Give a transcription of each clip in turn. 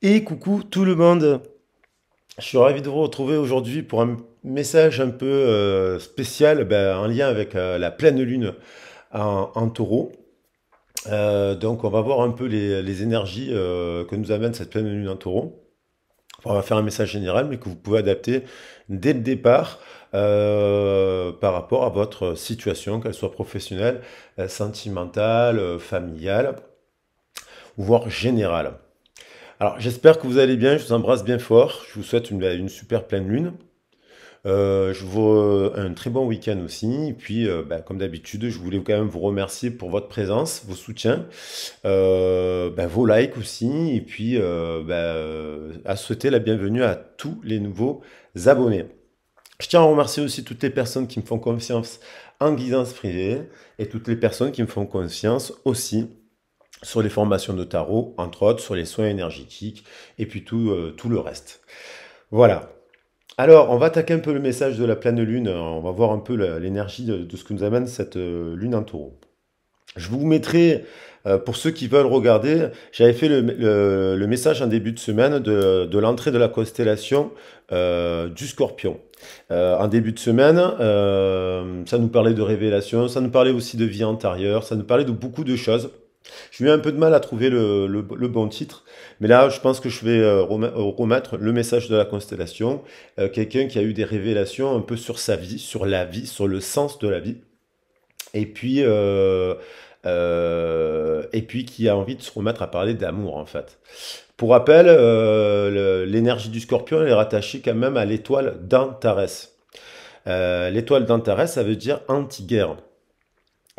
Et coucou tout le monde Je suis ravi de vous retrouver aujourd'hui pour un message un peu euh, spécial ben, en lien avec euh, la pleine lune en, taureau. Euh, donc on va voir un peu les, énergies que nous amène cette pleine lune en taureau. on va faire un message général mais que vous pouvez adapter dès le départ par rapport à votre situation, qu'elle soit professionnelle, sentimentale, familiale, voire générale. Alors, j'espère que vous allez bien. Je vous embrasse bien fort. Je vous souhaite une, super pleine lune. Euh, je vous euh, un très bon week-end aussi. Et puis, euh, bah, comme d'habitude, je voulais quand même vous remercier pour votre présence, vos soutiens, bah, vos likes aussi. Et puis, bah, à souhaiter la bienvenue à tous les nouveaux abonnés. Je tiens à remercier aussi toutes les personnes qui me font confiance en guidance privée et toutes les personnes qui me font confiance aussi sur les formations de tarot, entre autres sur les soins énergétiques et puis tout, euh, tout le reste. Voilà. Alors, on va attaquer un peu le message de la pleine lune. On va voir un peu l'énergie de, ce que nous amène cette euh, lune en taureau. Je vous mettrai, euh, pour ceux qui veulent regarder, j'avais fait le, message en début de semaine de, l'entrée de la constellation du scorpion. en début de semaine, ça nous parlait de révélation, ça nous parlait aussi de vie antérieure, ça nous parlait de beaucoup de choses. J'ai eu un peu de mal à trouver le, bon titre, mais là, je pense que je vais euh, euh, remettre le message de la constellation, euh, quelqu'un qui a eu des révélations un peu sur sa vie, sur la vie, sur le sens de la vie, et puis, et puis qui a envie de se remettre à parler d'amour, en fait. Pour rappel, l'énergie du scorpion, est rattachée quand même à l'étoile d'Antares. l'étoile d'Antares, ça veut dire anti-guerre.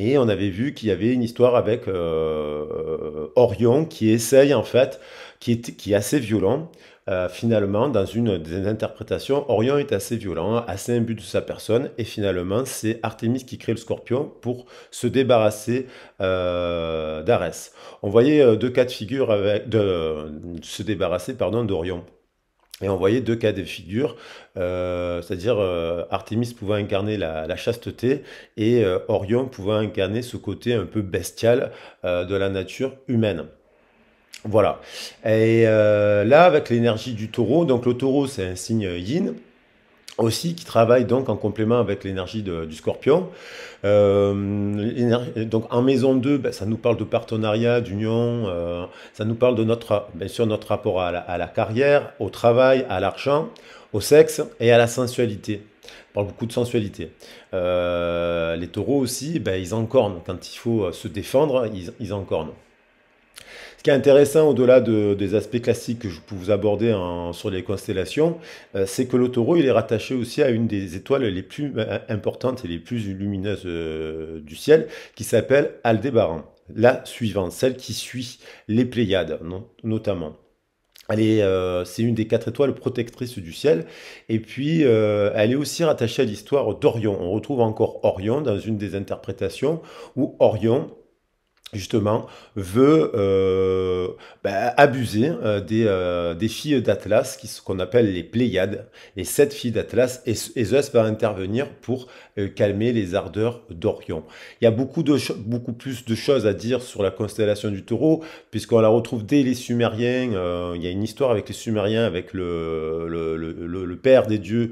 Et on avait vu qu'il y avait une histoire avec euh, euh, Orion qui essaye en fait, qui est, qui est assez violent. Euh, finalement, dans une des interprétations, Orion est assez violent, assez imbu de sa personne, et finalement, c'est Artemis qui crée le scorpion pour se débarrasser d'Ares. d'Arès. On voyait deux cas de figure avec, de se débarrasser d'Orion. Et on voyait deux cas de figure, euh, c'est-à-dire euh, Artemis Artémis pouvant incarner la, chasteté et euh, Orion pouvant incarner ce côté un peu bestial de la nature humaine. Voilà. Et là, avec l'énergie du taureau, donc le taureau c'est un signe yin, aussi qui travaille donc en complément avec l'énergie du scorpion. Euh, donc en maison 2, ben, ça nous parle de partenariat, d'union, euh, ça nous parle de notre, bien sûr, notre rapport à la, carrière, au travail, à l'argent, au sexe et à la sensualité. On parle beaucoup de sensualité. Euh, les taureaux aussi, ben, ils encornent. Quand il faut se défendre, ils, ils encornent. Ce qui est intéressant, au-delà des aspects classiques que je peux vous aborder sur les constellations, euh, c'est que le taureau, il est rattaché aussi à une des étoiles les plus euh, importantes et les plus lumineuses euh, du ciel, qui s'appelle Aldébaran, la suivante, celle qui suit les Pléiades, notamment. c'est une des quatre étoiles protectrices du ciel. Et puis, elle est aussi rattachée à l'histoire d'Orion. On retrouve encore Orion dans une des interprétations où Orion justement veut euh, ben, abuser euh, euh, des, filles d'Atlas, qui ce qu'on appelle les Pléiades. Et cette fille d'Atlas, Zeus e va intervenir pour calmer les ardeurs d'Orion. Il y a beaucoup, de beaucoup plus de choses à dire sur la constellation du taureau, puisqu'on la retrouve dès les Sumériens. il y a une histoire avec les Sumériens, avec le, le, père des dieux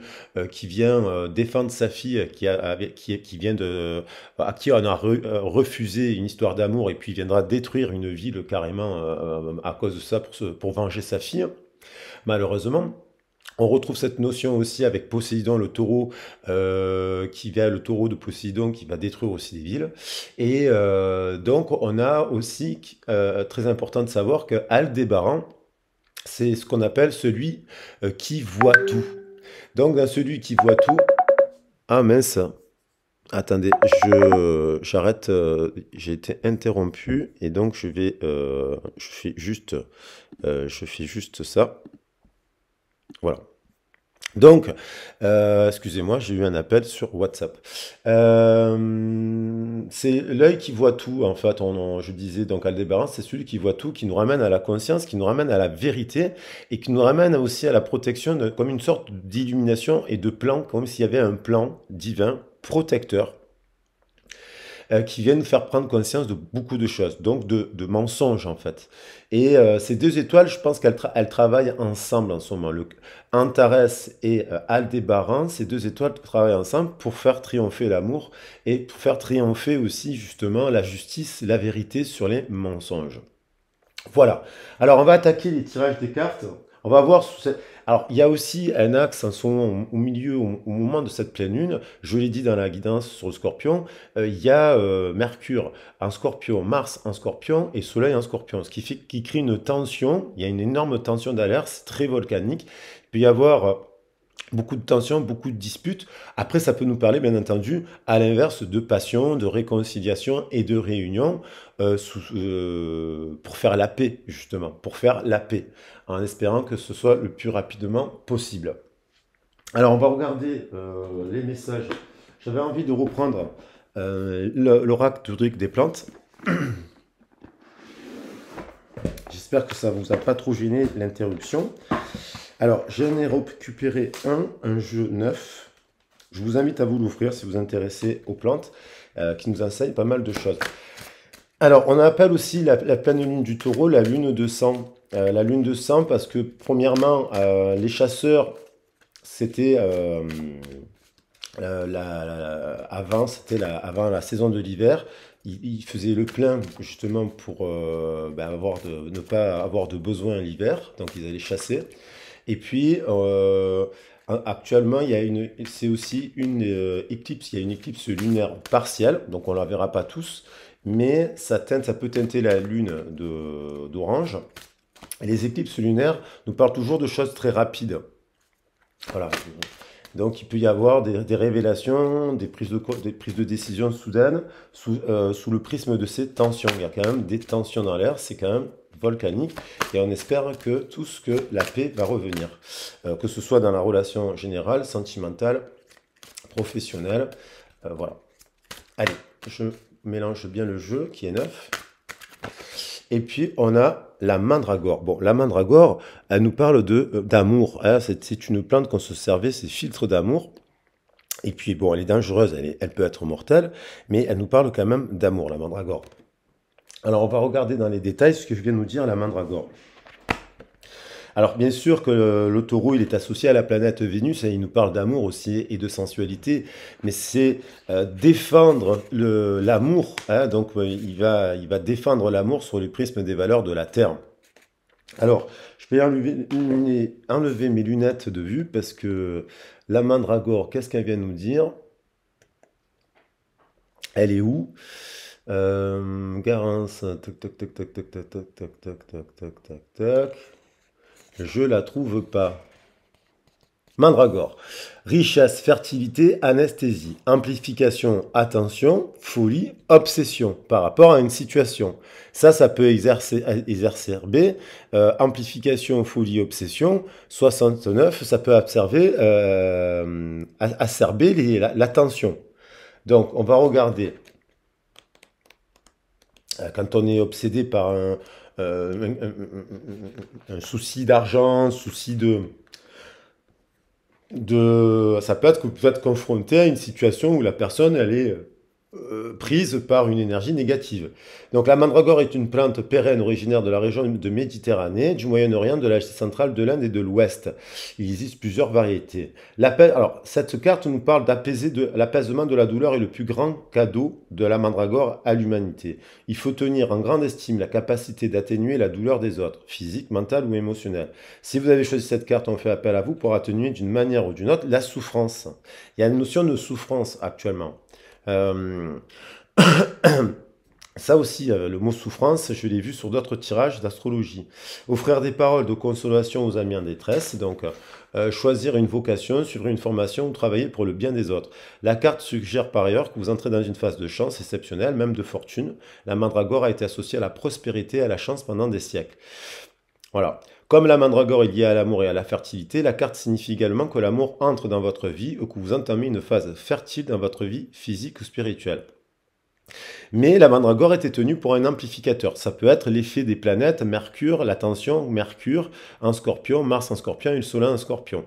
qui vient défendre sa fille, qui, a, qui, qui vient de, à qui on a refusé une histoire d'amour et puis il viendra détruire une ville carrément euh, à cause de ça pour, pour venger sa fille. Malheureusement, on retrouve cette notion aussi avec Poséidon, le taureau, euh, qui vient, le taureau de Poséidon, qui va détruire aussi des villes. Et euh, donc, on a aussi, très important de savoir que Aldébaran, c'est ce qu'on appelle celui qui voit tout. Donc, dans celui qui voit tout, ah mince, Attendez, je j'arrête. Euh, j'ai été interrompu et donc je vais. Euh, je fais juste. Euh, je fais juste ça. Voilà. Donc, excusez-moi, j'ai eu un appel sur WhatsApp. c'est l'œil qui voit tout, en fait. On, je disais donc Aldébaran, c'est celui qui voit tout, qui nous ramène à la conscience, qui nous ramène à la vérité et qui nous ramène aussi à la protection, comme une sorte d'illumination et de plan, comme s'il y avait un plan divin protecteurs euh, qui viennent faire prendre conscience de beaucoup de choses, donc de, mensonges en fait. Et euh, ces deux étoiles, je pense qu'elles travaillent ensemble en ce moment. Le, Antares et euh, Aldébaran, ces deux étoiles travaillent ensemble pour faire triompher l'amour et pour faire triompher aussi justement la justice, la vérité sur les mensonges. Voilà. Alors on va attaquer les tirages des cartes. On va voir... Sous alors, il y a aussi un axe hein, son, au milieu, au, moment de cette pleine lune. Je l'ai dit dans la guidance sur le scorpion, euh, il y a euh, Mercure en scorpion, Mars en scorpion et Soleil en scorpion, ce qui, fait, qui crée une tension. Il y a une énorme tension d'alerte, très volcanique. Il peut y avoir euh, beaucoup de tensions, beaucoup de disputes. Après, ça peut nous parler, bien entendu, à l'inverse de passion, de réconciliation et de réunion euh, euh, pour faire la paix, justement, pour faire la paix, en espérant que ce soit le plus rapidement possible. Alors, on va regarder euh, les messages. J'avais envie de reprendre l'oracle d'Audric des plantes. J'espère que ça ne vous a pas trop gêné l'interruption. Alors, j'en ai récupéré un, un jeu neuf. Je vous invite à vous l'ouvrir si vous vous intéressez aux plantes, euh, qui nous enseignent pas mal de choses. Alors, on appelle aussi la, pleine lune du taureau la lune de sang. Euh, la lune de sang parce que, premièrement, euh, les chasseurs, c'était... avant, c'était avant la saison de l'hiver, Ils faisaient le plein justement pour ben, ne pas avoir de besoin l'hiver, donc ils allaient chasser. Et puis, euh, actuellement, il y a une, c'est aussi une euh, éclipse, il y une éclipse lunaire partielle, donc on ne la verra pas tous, mais ça, teinte, ça peut teinter la lune d'orange. les éclipses lunaires nous parlent toujours de choses très rapides. Voilà. Donc il peut y avoir des, révélations, des prises, de, des prises de décision soudaines sous, euh, sous le prisme de ces tensions. Il y a quand même des tensions dans l'air, c'est quand même volcanique et on espère que tout ce que la paix va revenir, euh, que ce soit dans la relation générale, sentimentale, professionnelle, euh, voilà. Allez, je mélange bien le jeu qui est neuf. Et puis on a la mandragore. Bon, la mandragore, elle nous parle de euh, d'amour. Hein. C'est une plante qu'on se servait, c'est filtre d'amour. Et puis bon, elle est dangereuse, elle, elle peut être mortelle, mais elle nous parle quand même d'amour, la mandragore. Alors, on va regarder dans les détails ce que vient nous dire la mandragore. Alors bien sûr que le il est associé à la planète Vénus et hein, il nous parle d'amour aussi et de sensualité, mais c'est euh, défendre l'amour. Hein, donc euh, il va, il va défendre l'amour sur les prismes des valeurs de la Terre. Alors, je vais enlever, enlever mes lunettes de vue parce que la mandragore, qu'est-ce qu'elle vient nous dire Elle est où Garance, Je la trouve pas. Mandragore. Richesse, fertilité, anesthésie, amplification, attention, folie, obsession par rapport à une situation. Ça, ça peut exercer, exacerber. amplification, folie, obsession, 69, ça peut observer, acerber l'attention. Donc, on va regarder euh, quand on est obsédé par un, euh, un, souci d'argent, souci de, de... Ça peut être que vous être confronté à une situation où la personne, elle est euh, euh, prise par une énergie négative. Donc la mandragore est une plante pérenne originaire de la région de Méditerranée, du Moyen-Orient, de l'Asie centrale, de l'Inde et de l'Ouest. Il existe plusieurs variétés. Alors cette carte nous parle d'apaiser de l'apaisement de la douleur et le plus grand cadeau de la mandragore à l'humanité. Il faut tenir en grande estime la capacité d'atténuer la douleur des autres, physique, mentale ou émotionnelle. Si vous avez choisi cette carte, on fait appel à vous pour atténuer d'une manière ou d'une autre la souffrance. Il y a une notion de souffrance actuellement. Euh, ça aussi, euh, le mot souffrance, je l'ai vu sur d'autres tirages d'astrologie. Offrir des paroles de consolation aux amis en détresse, donc euh, choisir une vocation, suivre une formation ou travailler pour le bien des autres. La carte suggère par ailleurs que vous entrez dans une phase de chance exceptionnelle, même de fortune. La mandragore a été associée à la prospérité et à la chance pendant des siècles. Voilà. Comme la mandragore est liée à l'amour et à la fertilité, la carte signifie également que l'amour entre dans votre vie ou que vous entamez une phase fertile dans votre vie physique ou spirituelle. Mais la mandragore était tenue pour un amplificateur. Ça peut être l'effet des planètes, Mercure, la tension, Mercure en scorpion, Mars en scorpion une le Soleil en scorpion.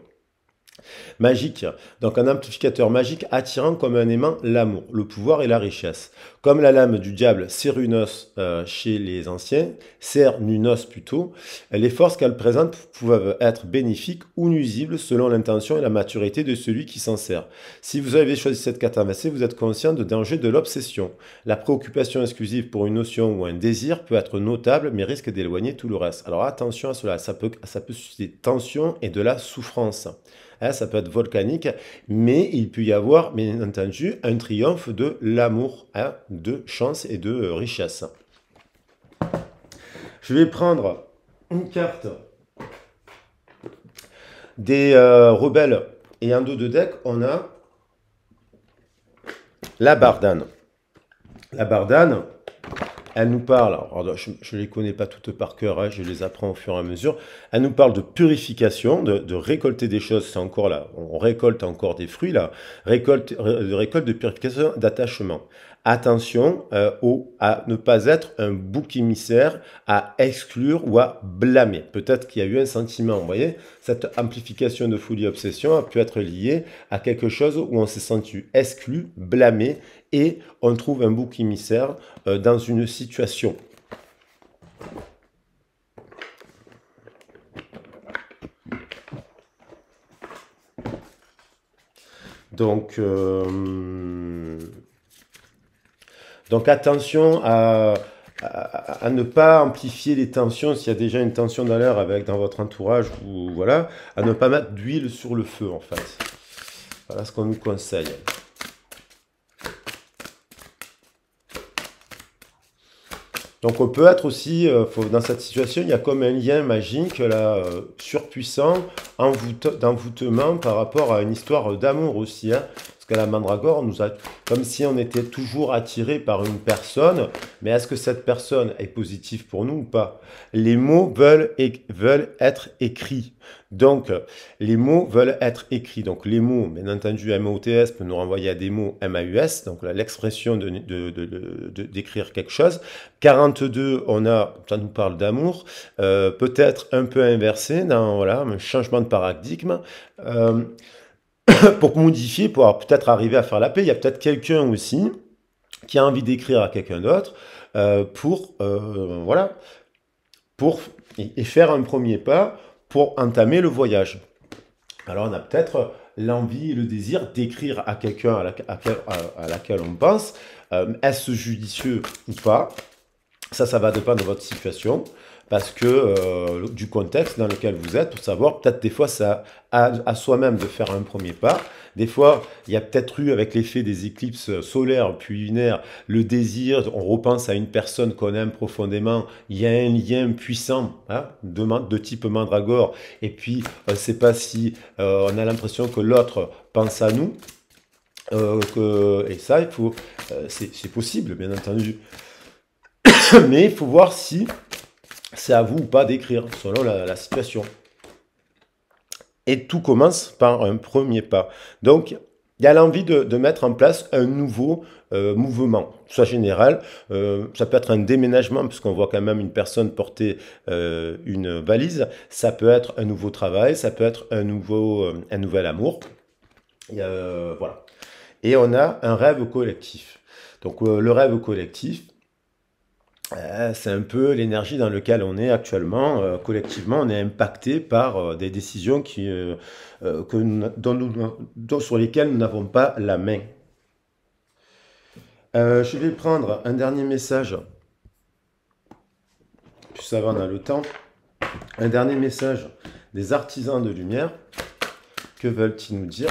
Magique. Donc un amplificateur magique attirant comme un aimant l'amour, le pouvoir et la richesse. Comme la lame du diable une euh, chez les anciens, Cernunos plutôt, les forces qu'elle présente peuvent être bénéfiques ou nuisibles selon l'intention et la maturité de celui qui s'en sert. Si vous avez choisi cette carte vous êtes conscient du danger de l'obsession. La préoccupation exclusive pour une notion ou un désir peut être notable mais risque d'éloigner tout le reste. Alors attention à cela, ça peut, ça peut susciter tension et de la souffrance. Hein, ça peut être volcanique, mais il peut y avoir, bien entendu, un triomphe de l'amour, hein, de chance et de richesse. Je vais prendre une carte des euh, rebelles et en dos de deck, on a la bardane. La bardane, elle nous parle, je ne les connais pas toutes par cœur, hein, je les apprends au fur et à mesure, elle nous parle de purification, de, récolter des choses, c'est encore là, on récolte encore des fruits là, récolte, de récolte de purification, d'attachement. Attention euh, à ne pas être un bouc émissaire à exclure ou à blâmer. Peut-être qu'il y a eu un sentiment, vous voyez, cette amplification de folie obsession a pu être liée à quelque chose où on s'est senti exclu, blâmé et on trouve un bouc émissaire euh, dans une situation. Donc, euh, attention à, ne pas amplifier les tensions s'il y a déjà une tension dans l'air avec dans votre entourage ou voilà, à ne pas mettre d'huile sur le feu en fait. Voilà ce qu'on nous conseille. Donc on peut être aussi, euh, dans cette situation, il y a comme un lien magique, là, euh, surpuissant, d'envoûtement par rapport à une histoire d'amour aussi. Hein que la mandragore nous a comme si on était toujours attiré par une personne, mais est-ce que cette personne est positive pour nous ou pas Les mots veulent, veulent être écrits. Donc, les mots veulent être écrits. Donc, les mots, bien entendu, mots t s peut nous renvoyer à des mots M-A-U-S, donc l'expression de, d'écrire quelque chose. 42, on a, ça nous parle d'amour, euh, peut-être un peu inversé, dans voilà, un changement de paradigme. Euh, pour modifier, pour peut-être arriver à faire la paix. Il y a peut-être quelqu'un aussi qui a envie d'écrire à quelqu'un d'autre euh, pour, euh, voilà, pour et faire un premier pas pour entamer le voyage. Alors on a peut-être l'envie, et le désir d'écrire à quelqu'un à, laquelle on pense. Euh, est-ce judicieux ou pas Ça, ça va dépendre de votre situation parce que euh, du contexte dans lequel vous êtes, pour savoir, peut-être des fois, ça à, à soi-même de faire un premier pas. Des fois, il y a peut-être eu, avec l'effet des éclipses solaires puis lunaires, le désir, on repense à une personne qu'on aime profondément, il y a un lien puissant hein, de, type mandragore, et puis on euh, ne sait pas si euh, on a l'impression que l'autre pense à nous, que, et ça, il faut, c'est possible, bien entendu. Mais il faut voir si c'est à vous ou pas d'écrire, selon la, situation. Et tout commence par un premier pas. Donc, il y a l'envie de, mettre en place un nouveau euh, mouvement. Soit général, euh, ça peut être un déménagement, puisqu'on voit quand même une personne porter euh, une valise. Ça peut être un nouveau travail, ça peut être un, nouveau, un nouvel amour. voilà. Et on a un rêve collectif. Donc le rêve collectif, euh, c'est un peu l'énergie dans laquelle on est actuellement. Euh, collectivement, on est impacté par euh, des décisions sur lesquelles nous n'avons pas la main. je vais prendre un dernier message. Puis ça va, on a le temps. Un dernier message des artisans de lumière. Que veulent-ils nous dire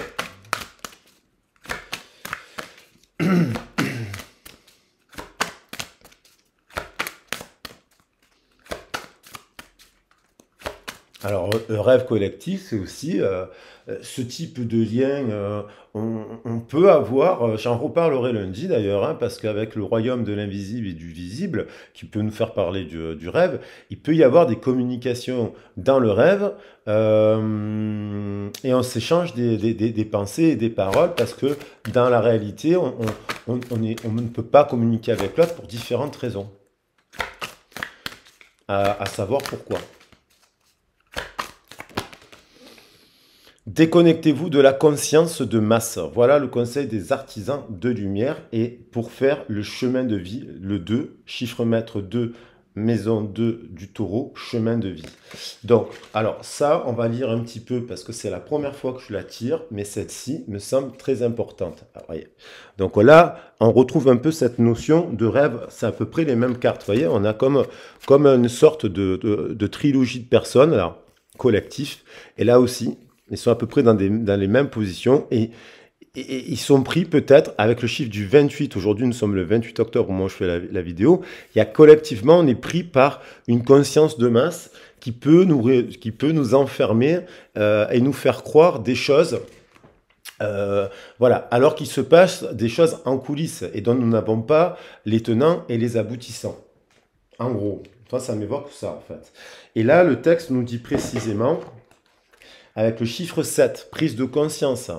le rêve collectif, c'est aussi euh, ce type de lien. Euh, on, peut avoir, euh, j'en reparlerai lundi d'ailleurs, hein, parce qu'avec le royaume de l'invisible et du visible, qui peut nous faire parler du, rêve, il peut y avoir des communications dans le rêve, et on s'échange des, pensées et des paroles, parce que dans la réalité, on, ne peut pas communiquer avec l'autre pour différentes raisons, à savoir pourquoi. Déconnectez-vous de la conscience de masse. Voilà le conseil des artisans de lumière. Et pour faire le chemin de vie, le 2, chiffre maître 2, maison 2 du taureau, chemin de vie. Donc, alors ça, on va lire un petit peu parce que c'est la première fois que je la tire, mais celle-ci me semble très importante. Ah, Donc là, on retrouve un peu cette notion de rêve. C'est à peu près les mêmes cartes. Vous voyez, on a comme, comme une sorte de, trilogie de personnes, collectif. Et là aussi, ils sont à peu près dans, dans les mêmes positions et, ils sont pris peut-être avec le chiffre du 28. Aujourd'hui, nous sommes le 28 octobre au moment où je fais la, vidéo. Il y a collectivement, on est pris par une conscience de masse qui peut nous, qui peut nous enfermer euh, et nous faire croire des choses. Euh, voilà, alors qu'il se passe des choses en coulisses et dont nous n'avons pas les tenants et les aboutissants. En gros, toi, ça m'évoque ça en fait. Et là, le texte nous dit précisément, avec le chiffre 7, prise de conscience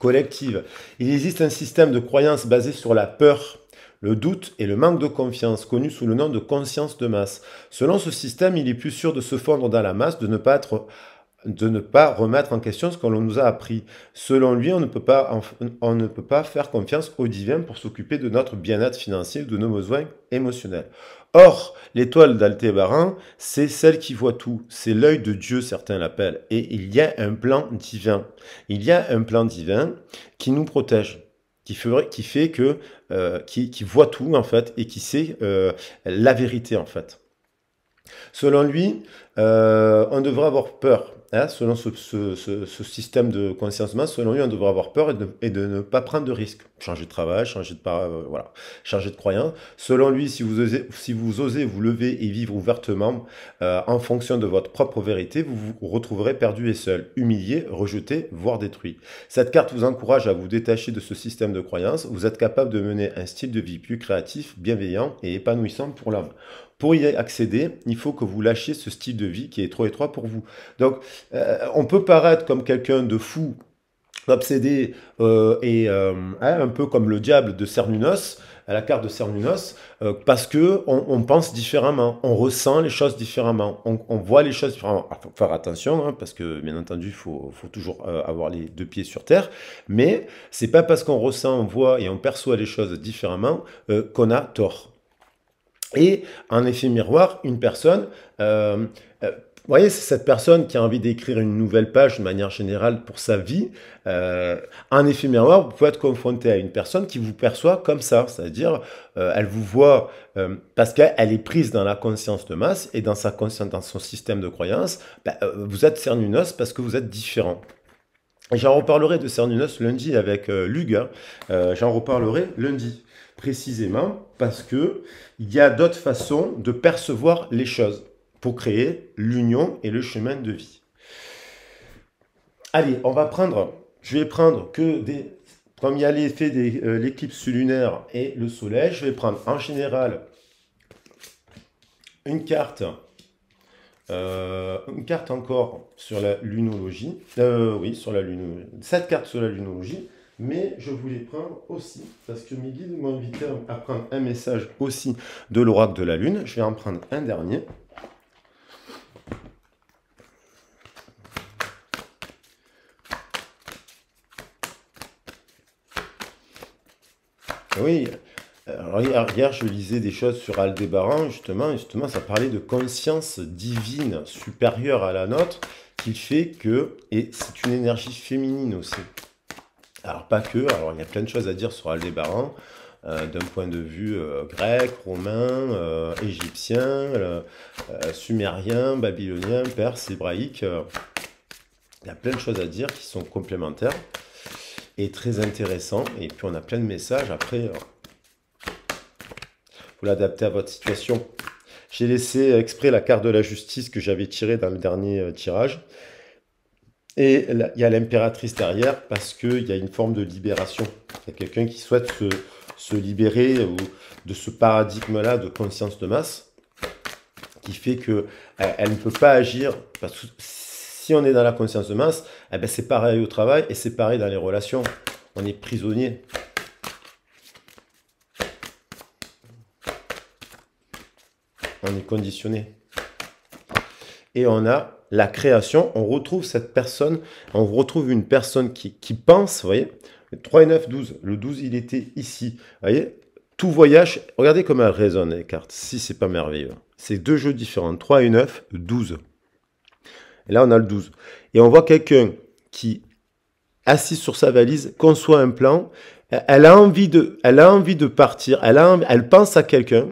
collective. Il existe un système de croyance basé sur la peur, le doute et le manque de confiance, connu sous le nom de conscience de masse. Selon ce système, il est plus sûr de se fondre dans la masse, de ne pas être de ne pas remettre en question ce qu'on nous a appris. Selon lui, on ne peut pas, on ne peut pas faire confiance au divin pour s'occuper de notre bien-être financier de nos besoins émotionnels. Or, l'étoile d'Altébaran, c'est celle qui voit tout, c'est l'œil de Dieu, certains l'appellent, et il y a un plan divin. Il y a un plan divin qui nous protège, qui fait, que, euh, qui, voit tout en fait, et qui sait euh, la vérité en fait. Selon lui, euh, on devrait avoir peur Hein, selon ce, système de conscience selon lui, on devrait avoir peur et de, ne pas prendre de risques. Changer de travail, changer de, euh, voilà, changer de croyance. Selon lui, si vous, osez, si vous osez vous lever et vivre ouvertement euh, en fonction de votre propre vérité, vous vous retrouverez perdu et seul, humilié, rejeté, voire détruit. Cette carte vous encourage à vous détacher de ce système de croyance. Vous êtes capable de mener un style de vie plus créatif, bienveillant et épanouissant pour l'homme. Pour y accéder, il faut que vous lâchiez ce style de vie qui est trop étroit pour vous. Donc, euh, on peut paraître comme quelqu'un de fou, obsédé euh, et euh, hein, un peu comme le diable de Cernunos, à la carte de Cernunos, parce que on, pense différemment, on ressent les choses différemment, on, voit les choses différemment. Il ah, faut faire attention, hein, parce que bien entendu, il faut, toujours avoir les deux pieds sur terre, mais c'est pas parce qu'on ressent, on voit et on perçoit les choses différemment qu'on a tort. Et en effet miroir, une personne euh, euh, vous voyez, c'est cette personne qui a envie d'écrire une nouvelle page de manière générale pour sa vie. En euh, effet miroir, vous pouvez être confronté à une personne qui vous perçoit comme ça, c'est-à-dire elle vous voit parce qu'elle est prise dans la conscience de masse et dans, sa conscience, dans son système de croyance, bah, vous êtes cernunos parce que vous êtes différent. J'en reparlerai de cernunos lundi avec Luger. Hein. j'en reparlerai lundi précisément parce que il y a d'autres façons de percevoir les choses pour créer l'union et le chemin de vie. Allez, on va prendre, je vais prendre que des, comme il y a l'effet de euh, l'éclipse lunaire et le soleil, je vais prendre en général une carte, euh, une carte encore sur la lunologie, euh, oui, sur la lune. cette carte sur la lunologie, mais je voulais prendre aussi, parce que mes guides m'ont invité à prendre un message aussi de l'oracle de la Lune. Je vais en prendre un dernier. Oui, hier, je lisais des choses sur Aldébaran, justement, justement, ça parlait de conscience divine supérieure à la nôtre, qui fait que, et c'est une énergie féminine aussi, alors pas que, alors il y a plein de choses à dire sur Aldébaran, euh, d'un point de vue euh, grec, romain, euh, égyptien, sumérien, babylonien, perse, hébraïque. il y a plein de choses à dire qui sont complémentaires et très intéressantes. Et puis on a plein de messages. Après, vous l'adaptez à votre situation. J'ai laissé exprès la carte de la justice que j'avais tirée dans le dernier tirage. Et il y a l'impératrice derrière parce qu'il y a une forme de libération. Il y a quelqu'un qui souhaite se, libérer de ce paradigme-là de conscience de masse qui fait que euh, elle, ne peut pas agir parce que si on est dans la conscience de masse, eh ben, c'est pareil au travail et c'est pareil dans les relations. On est prisonnier. On est conditionné. Et on a la création, on retrouve cette personne, on retrouve une personne qui, pense, vous voyez 3 et 9, 12. Le 12, il était ici. Vous voyez Tout voyage, regardez comment elle résonne, les cartes. Si, c'est pas merveilleux. C'est deux jeux différents. 3 et 9, 12. Et là, on a le 12. Et on voit quelqu'un qui, assis sur sa valise, conçoit un plan elle a envie de, elle a envie de partir. Elle, elle pense à quelqu'un,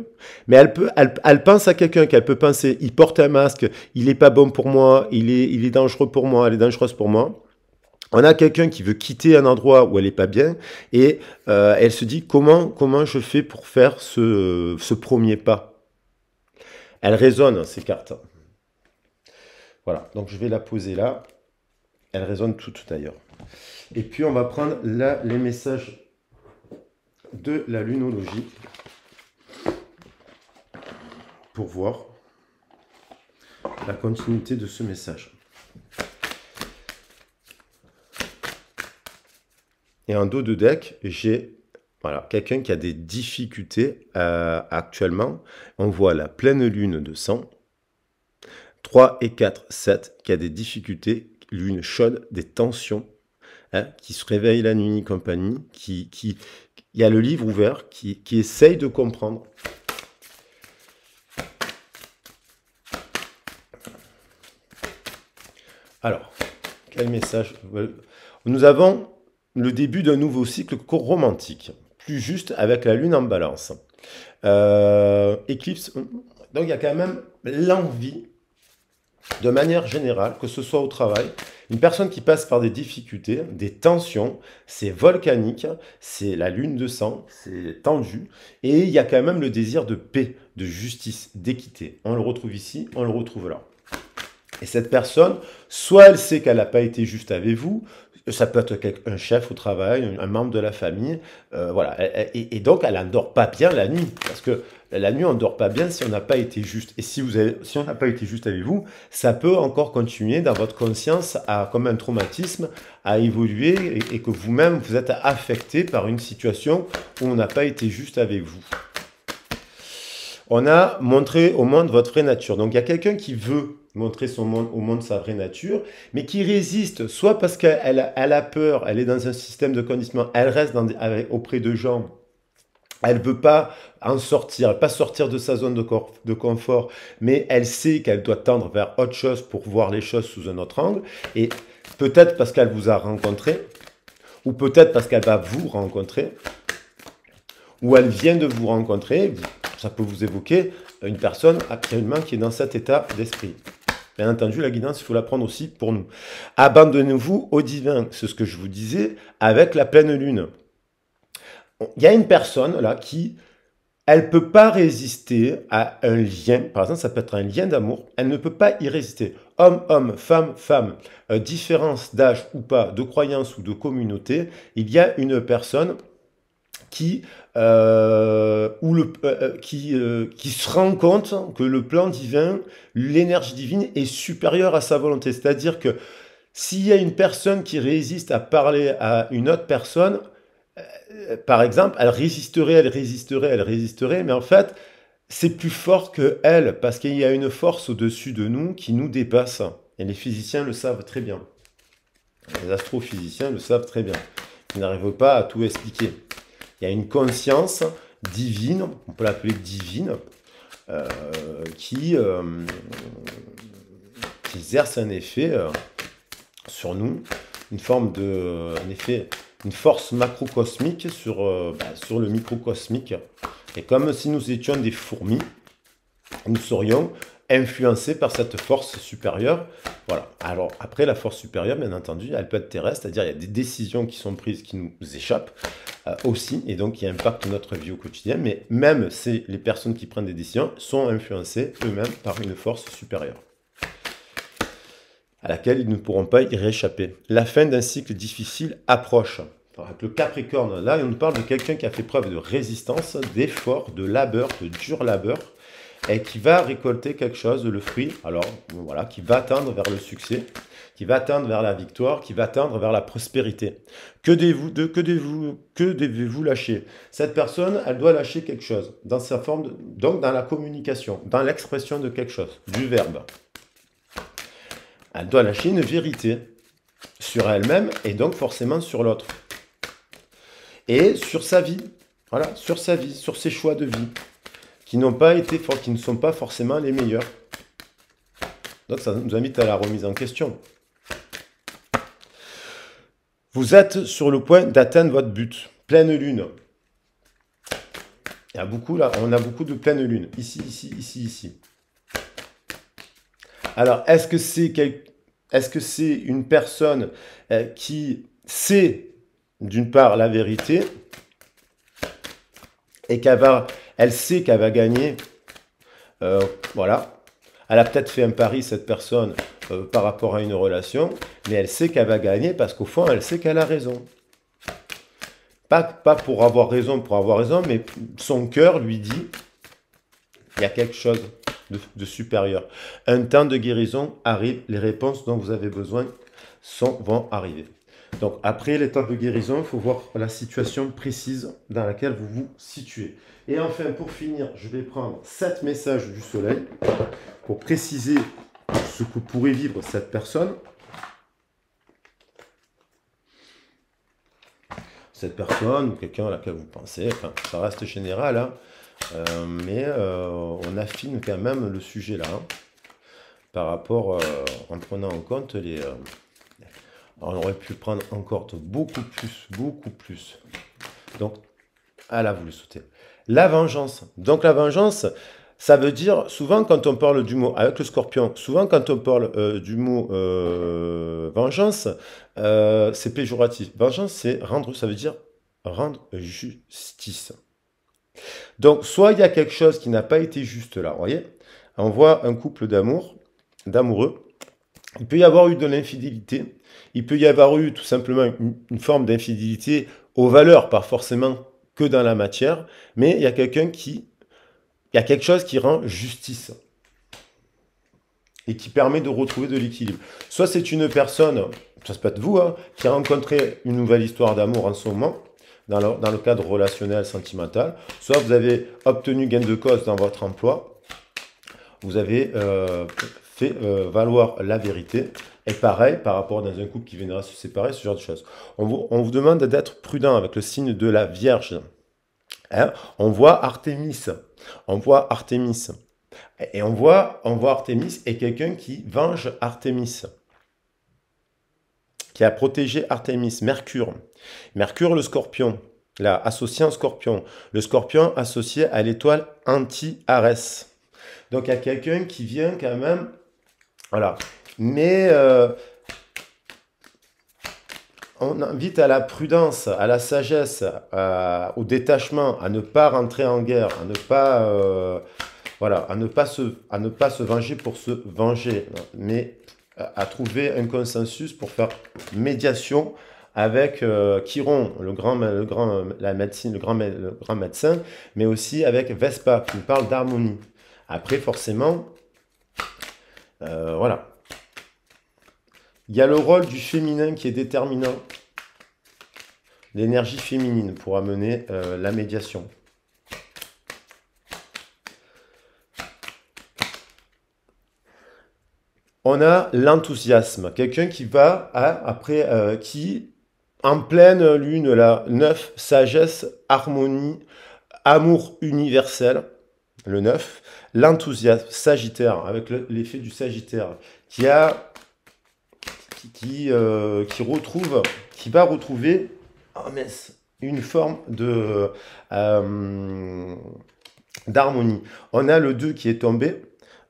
mais elle peut, elle, pense à quelqu'un qu'elle peut penser. Il porte un masque. Il n'est pas bon pour moi. Il est, il est dangereux pour moi. Elle est dangereuse pour moi. On a quelqu'un qui veut quitter un endroit où elle n'est pas bien et euh, elle se dit comment, comment je fais pour faire ce, premier pas. Elle résonne ces cartes. Voilà, donc je vais la poser là. Elle résonne tout d'ailleurs. Et puis on va prendre là les messages de la lunologie pour voir la continuité de ce message. Et en dos de deck, j'ai voilà, quelqu'un qui a des difficultés euh, actuellement. On voit la pleine lune de sang. 3 et 4, 7, qui a des difficultés, lune chaude, des tensions, hein, qui se réveille la nuit, compagnie, qui, qui, il y a le livre ouvert qui, essaye de comprendre. Alors, quel message Nous avons le début d'un nouveau cycle romantique, plus juste avec la lune en balance. Eclipse. Euh, éclipse, donc il y a quand même l'envie de manière générale, que ce soit au travail, une personne qui passe par des difficultés, des tensions, c'est volcanique, c'est la lune de sang, c'est tendu, et il y a quand même le désir de paix, de justice, d'équité. On le retrouve ici, on le retrouve là. Et cette personne, soit elle sait qu'elle n'a pas été juste avec vous, ça peut être un chef au travail, un membre de la famille, euh, voilà. Et, donc, elle n'endort pas bien la nuit, parce que la nuit, on ne dort pas bien si on n'a pas été juste. Et si, vous avez, si on n'a pas été juste avec vous, ça peut encore continuer dans votre conscience, à, comme un traumatisme, à évoluer et, et que vous-même, vous êtes affecté par une situation où on n'a pas été juste avec vous on a montré au monde votre vraie nature. Donc il y a quelqu'un qui veut montrer son monde, au monde sa vraie nature, mais qui résiste soit parce qu'elle elle a peur, elle est dans un système de conditionnement, elle reste auprès de gens elle ne veut pas en sortir, pas sortir de sa zone de, de confort, mais elle sait qu'elle doit tendre vers autre chose pour voir les choses sous un autre angle. Et peut-être parce qu'elle vous a rencontré, ou peut-être parce qu'elle va vous rencontrer, ou elle vient de vous rencontrer, ça peut vous évoquer une personne actuellement qui est dans cet état d'esprit. Bien entendu, la guidance, il faut la prendre aussi pour nous. Abandonnez-vous au divin, c'est ce que je vous disais, avec la pleine lune. Il y a une personne là qui, elle peut pas résister à un lien. Par exemple, ça peut être un lien d'amour. Elle ne peut pas y résister. Homme, homme, femme, femme, euh, différence d'âge ou pas, de croyance ou de communauté, il y a une personne qui, euh, le, euh, euh, qui, euh, qui se rend compte que le plan divin, l'énergie divine est supérieure à sa volonté. C'est-à-dire que s'il y a une personne qui résiste à parler à une autre personne, par exemple, elle résisterait, elle résisterait, elle résisterait, mais en fait, c'est plus fort que elle, parce qu'il y a une force au-dessus de nous qui nous dépasse. Et les physiciens le savent très bien. Les astrophysiciens le savent très bien. Ils n'arrivent pas à tout expliquer. Il y a une conscience divine, on peut l'appeler divine, euh, euh, qui, exerce un effet euh, sur nous, une forme de, effet, une force macrocosmique sur, bah, sur le microcosmique. Et comme si nous étions des fourmis, nous serions influencé par cette force supérieure. Voilà. Alors après, la force supérieure, bien entendu, elle peut être terrestre, c'est-à-dire il y a des décisions qui sont prises qui nous échappent euh, aussi, et donc qui impactent notre vie au quotidien. Mais même si les personnes qui prennent des décisions sont influencées eux-mêmes par une force supérieure à laquelle ils ne pourront pas y réchapper. La fin d'un cycle difficile approche. Avec le Capricorne, là, on parle de quelqu'un qui a fait preuve de résistance, d'effort, de labeur, de dur labeur, et qui va récolter quelque chose, le fruit, alors voilà, qui va atteindre vers le succès, qui va atteindre vers la victoire, qui va atteindre vers la prospérité. Que devez-vous que devez lâcher Cette personne, elle doit lâcher quelque chose dans sa forme, donc dans la communication, dans l'expression de quelque chose, du verbe. Elle doit lâcher une vérité sur elle-même et donc forcément sur l'autre. Et sur sa vie, voilà, sur sa vie, sur ses choix de vie, qui n'ont pas été, qui ne sont pas forcément les meilleurs. Donc ça nous invite à la remise en question. Vous êtes sur le point d'atteindre votre but. Pleine lune. Il y a beaucoup là, on a beaucoup de pleine lune. Ici, ici, ici, ici. Alors, est-ce que c'est est-ce que c'est une personne euh, qui sait d'une part la vérité et qu'elle va elle sait qu'elle va gagner. Euh, voilà. Elle a peut-être fait un pari, cette personne, euh, par rapport à une relation, mais elle sait qu'elle va gagner parce qu'au fond, elle sait qu'elle a raison. Pas, pas pour avoir raison, pour avoir raison, mais son cœur lui dit, il y a quelque chose de, supérieur. Un temps de guérison arrive, les réponses dont vous avez besoin sont, vont arriver. Donc après temps de guérison, il faut voir la situation précise dans laquelle vous vous situez. Et enfin, pour finir, je vais prendre 7 messages du soleil pour préciser ce que pourrait vivre cette personne. Cette personne, quelqu'un à laquelle vous pensez, enfin, ça reste général, hein. euh, mais euh, on affine quand même le sujet là, hein, par rapport, euh, en prenant en compte les... on aurait pu prendre encore beaucoup plus, beaucoup plus. Donc ah, là, vous le sautez. La vengeance. Donc la vengeance, ça veut dire, souvent quand on parle du mot, avec le scorpion, souvent quand on parle euh, du mot euh, vengeance, euh, c'est péjoratif. Vengeance, c'est rendre, ça veut dire rendre justice. Donc, soit il y a quelque chose qui n'a pas été juste là, vous voyez On voit un couple d'amour, d'amoureux. Il peut y avoir eu de l'infidélité. Il peut y avoir eu tout simplement une, une forme d'infidélité aux valeurs, pas forcément que dans la matière, mais il y a quelqu'un qui, il y a quelque chose qui rend justice et qui permet de retrouver de l'équilibre. Soit c'est une personne, ça se peut être vous, hein, qui a rencontré une nouvelle histoire d'amour en ce moment, dans le, cadre relationnel, sentimental, soit vous avez obtenu gain de cause dans votre emploi, vous avez euh, fait euh, valoir la vérité. Et pareil, par rapport dans un couple qui viendra se séparer, ce genre de choses. On vous, demande d'être prudent avec le signe de la Vierge. Hein. on voit Artemis. On voit Artemis. Et on voit, on voit Artémis et quelqu'un qui venge Artemis. qui a protégé Artemis. Mercure. Mercure, le scorpion, là, associé en scorpion. Le scorpion associé à l'étoile anti ares Donc, il y a quelqu'un qui vient quand même voilà. Mais euh, on invite à la prudence, à la sagesse, au détachement, à ne pas rentrer en guerre, à ne pas, euh, voilà, à ne pas, se, à ne pas se venger pour se venger, mais à, trouver un consensus pour faire médiation avec euh, Chiron, le grand, grand, la médecine, le grand, le grand médecin, mais aussi avec Vespa, qui parle d'harmonie. Après, forcément, euh, voilà. Il y a le rôle du féminin qui est déterminant. L'énergie féminine pour amener euh, la médiation. On a l'enthousiasme, quelqu'un qui va après euh, qui en pleine lune la neuf, sagesse, harmonie, amour universel le 9, l'enthousiasme sagittaire, avec l'effet du sagittaire, qui a qui, qui euh, retrouve, qui va retrouver une forme de euh, d'harmonie. On a le 2 qui est tombé,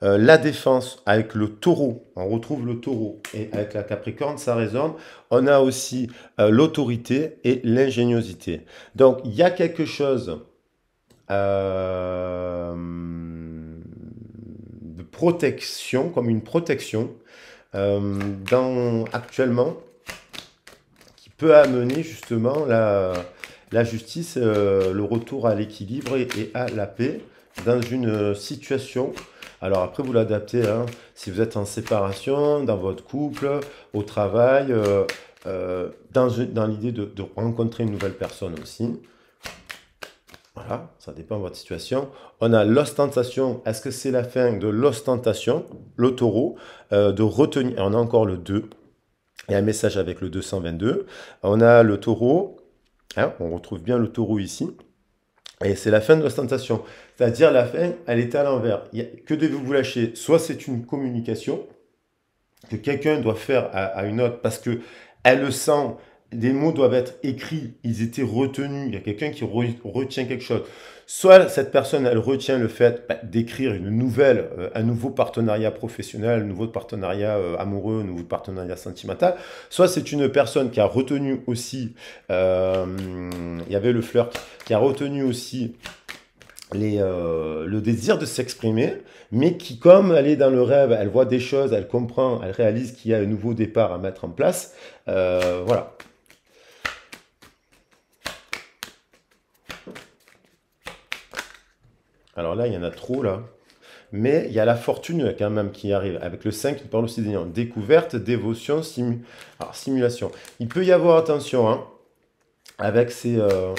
euh, la défense avec le taureau, on retrouve le taureau et avec la capricorne, ça résonne. On a aussi l'autorité et l'ingéniosité. Donc il y a quelque chose euh, de protection, comme une protection, euh, dans, actuellement, qui peut amener justement la, la justice, euh, le retour à l'équilibre et, à la paix dans une situation. Alors après, vous l'adaptez, hein. si vous êtes en séparation, dans votre couple, au travail, dans, dans l'idée de, de, rencontrer une nouvelle personne aussi ça dépend de votre situation. On a l'ostentation. Est-ce que c'est la fin de l'ostentation, le taureau, euh, de retenir On a encore le 2. Il y a un message avec le 222. On a le taureau. Hein, on retrouve bien le taureau ici. Et c'est la fin de l'ostentation. C'est-à-dire la fin, elle est à l'envers. Que devez-vous lâcher Soit c'est une communication que quelqu'un doit faire à, une autre parce que elle le sent des mots doivent être écrits, ils étaient retenus. Il y a quelqu'un qui retient quelque chose. Soit cette personne, elle retient le fait bah, d'écrire une nouvelle, euh, un nouveau partenariat professionnel, un nouveau partenariat euh, amoureux, un nouveau partenariat sentimental. Soit c'est une personne qui a retenu aussi, euh, il y avait le flirt, qui a retenu aussi le désir de s'exprimer, mais qui, comme elle est dans le rêve, elle voit des choses, elle comprend, elle réalise qu'il y a un nouveau départ à mettre en place. voilà. Alors là, il y en a trop là. Mais il y a la fortune quand même qui arrive. Avec le 5, il parle aussi des Découverte, dévotion, simulation. Il peut y avoir, attention, hein, avec ces, euh,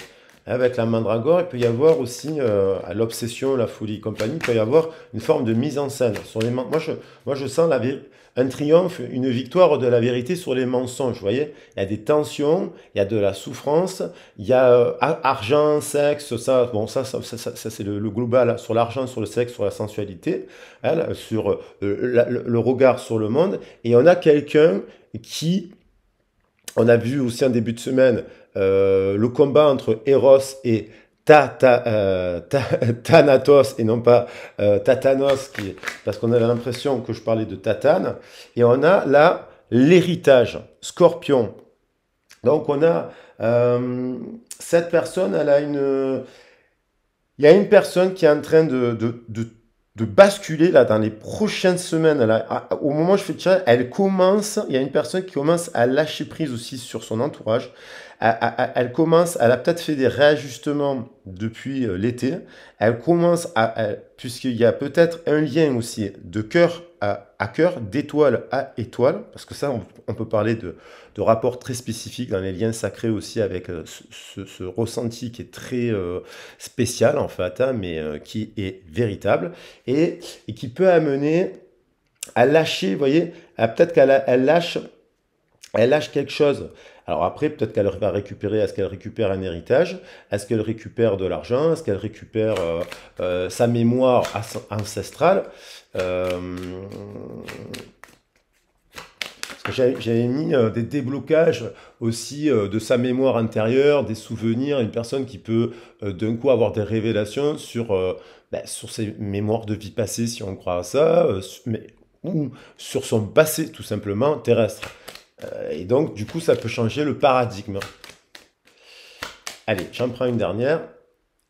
avec la mandragore, il peut y avoir aussi euh, à l'obsession, la folie compagnie, il peut y avoir une forme de mise en scène. Sur les moi, je, moi, je sens la, un triomphe, une victoire de la vérité sur les mensonges. Vous voyez, il y a des tensions, il y a de la souffrance, il y a euh, argent, sexe, ça, bon, ça, ça, ça, c'est le, global sur l'argent, sur le sexe, sur la sensualité, hein, sur euh, le, le regard sur le monde. Et on a quelqu'un qui on a vu aussi en début de semaine euh, le combat entre Eros et ta, euh, Thanatos et non pas euh, Tatanos, parce qu'on a l'impression que je parlais de Tatane. Et on a là l'héritage, Scorpion. Donc on a cette personne, elle a une... Il y a une personne qui est en train de, de, basculer là dans les prochaines semaines. au moment où je fais le chat, elle commence, il y a une personne qui commence à lâcher prise aussi sur son entourage elle commence, elle a peut-être fait des réajustements depuis euh, l'été. Elle commence à, puisqu'il y a peut-être un lien aussi de cœur à, cœur, d'étoile à étoile, parce que ça, on, peut parler de, de rapports très spécifiques dans les liens sacrés aussi avec euh, ce, ressenti qui est très euh, spécial en fait, hein, mais qui est véritable et, qui peut amener à lâcher, vous voyez, peut-être qu'elle lâche, elle lâche quelque chose. Alors après, peut-être qu'elle va récupérer, est-ce qu'elle récupère un héritage Est-ce qu'elle récupère de l'argent Est-ce qu'elle récupère euh, euh, sa mémoire ancestrale euh, j'avais mis des déblocages aussi de sa mémoire intérieure, des souvenirs, une personne qui peut d'un coup avoir des révélations sur, ben, sur ses mémoires de vie passée, si on croit à ça, mais, ou sur son passé tout simplement terrestre. Euh, et donc, du coup, ça peut changer le paradigme. Allez, j'en prends une dernière.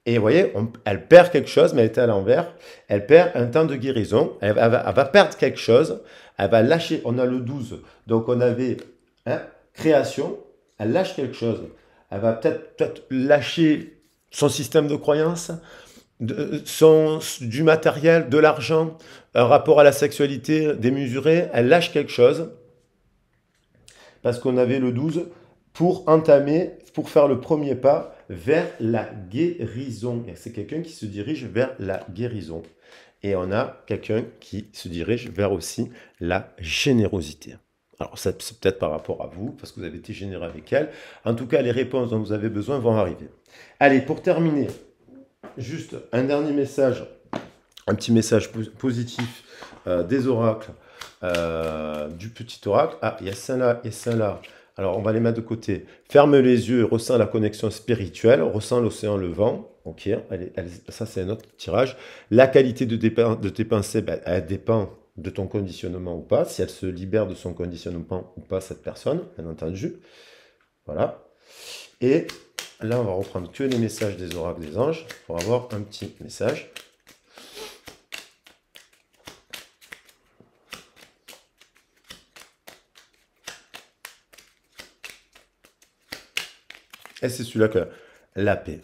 Et vous voyez, elle perd quelque chose, mais elle est à l'envers. Elle perd un temps de guérison. Elle, va, perdre quelque chose. Elle va lâcher. On a le 12. Donc, on avait hein, création. Elle lâche quelque chose. Elle va peut-être lâcher son système de croyance, de, du matériel, de l'argent, un rapport à la sexualité démesuré. Elle lâche quelque chose parce qu'on avait le 12 pour entamer, pour faire le premier pas vers la guérison. C'est quelqu'un qui se dirige vers la guérison. Et on a quelqu'un qui se dirige vers aussi la générosité. Alors ça, c'est peut-être par rapport à vous, parce que vous avez été généreux avec elle. En tout cas, les réponses dont vous avez besoin vont arriver. Allez, pour terminer, juste un dernier message, un petit message positif euh, des oracles euh, du petit oracle. Ah, il y a ça là, et là. Alors, on va les mettre de côté. Ferme les yeux, ressens la connexion spirituelle, ressens l'océan le vent, Ok, ça c'est un autre tirage. La qualité de, de tes pensées, ben, elle dépend de ton conditionnement ou pas, si elle se libère de son conditionnement ou pas, cette personne, bien entendu. Voilà. Et là, on va reprendre que les messages des oracles des anges pour avoir un petit message. Eh, c'est celui-là que la paix.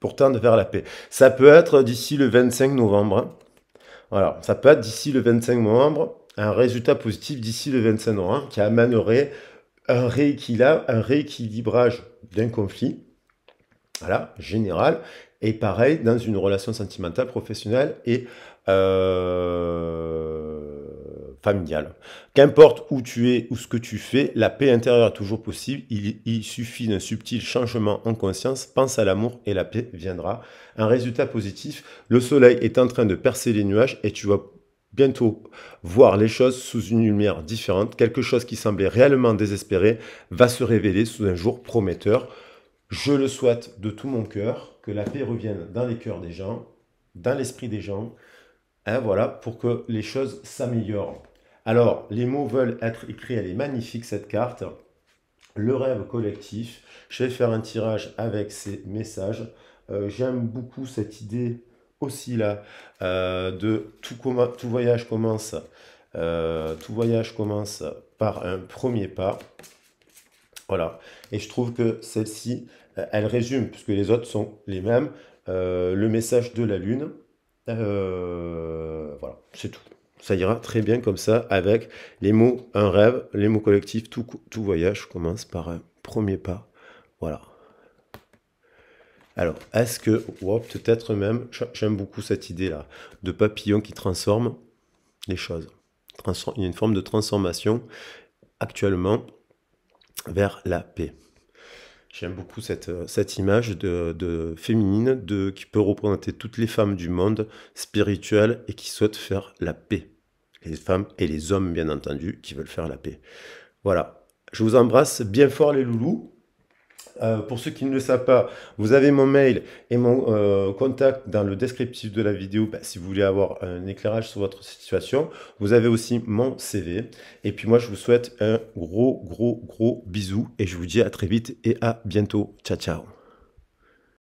Pourtant, de faire la paix. Ça peut être d'ici le 25 novembre. Voilà, ça peut être d'ici le 25 novembre, un résultat positif d'ici le 25 novembre hein, qui amènerait un, rééquilibrage, un rééquilibrage d'un conflit, voilà, général, et pareil dans une relation sentimentale, professionnelle et euh, familiale. Qu'importe où tu es ou ce que tu fais, la paix intérieure est toujours possible. Il, suffit d'un subtil changement en conscience. Pense à l'amour et la paix viendra. Un résultat positif, le soleil est en train de percer les nuages et tu vas bientôt voir les choses sous une lumière différente. Quelque chose qui semblait réellement désespéré va se révéler sous un jour prometteur. Je le souhaite de tout mon cœur, que la paix revienne dans les cœurs des gens, dans l'esprit des gens, hein, voilà, pour que les choses s'améliorent. Alors, les mots veulent être écrits, elle est magnifique cette carte. Le rêve collectif, je vais faire un tirage avec ces messages. Euh, j'aime beaucoup cette idée aussi là euh, de tout, voyage commence. Euh, tout voyage commence par un premier pas. Voilà. Et je trouve que celle-ci, elle résume, puisque les autres sont les mêmes, le message de la Lune. voilà, c'est tout ça ira très bien comme ça avec les mots un rêve, les mots collectifs, tout, voyage commence par un premier pas. Voilà. Alors, est-ce que, peut-être même, j'aime beaucoup cette idée-là, de papillon qui transforme les choses. il y a une forme de transformation actuellement vers la paix. J'aime beaucoup cette, euh, cette image de, féminine de, qui peut représenter toutes les femmes du monde spirituelles et qui souhaitent faire la paix les femmes et les hommes, bien entendu, qui veulent faire la paix. Voilà. Je vous embrasse bien fort, les loulous. Euh, pour ceux qui ne le savent pas, vous avez mon mail et mon euh, contact dans le descriptif de la vidéo bah, si vous voulez avoir un éclairage sur votre situation. Vous avez aussi mon CV. Et puis moi, je vous souhaite un gros, gros, gros bisou et je vous dis à très vite et à bientôt. Ciao, ciao.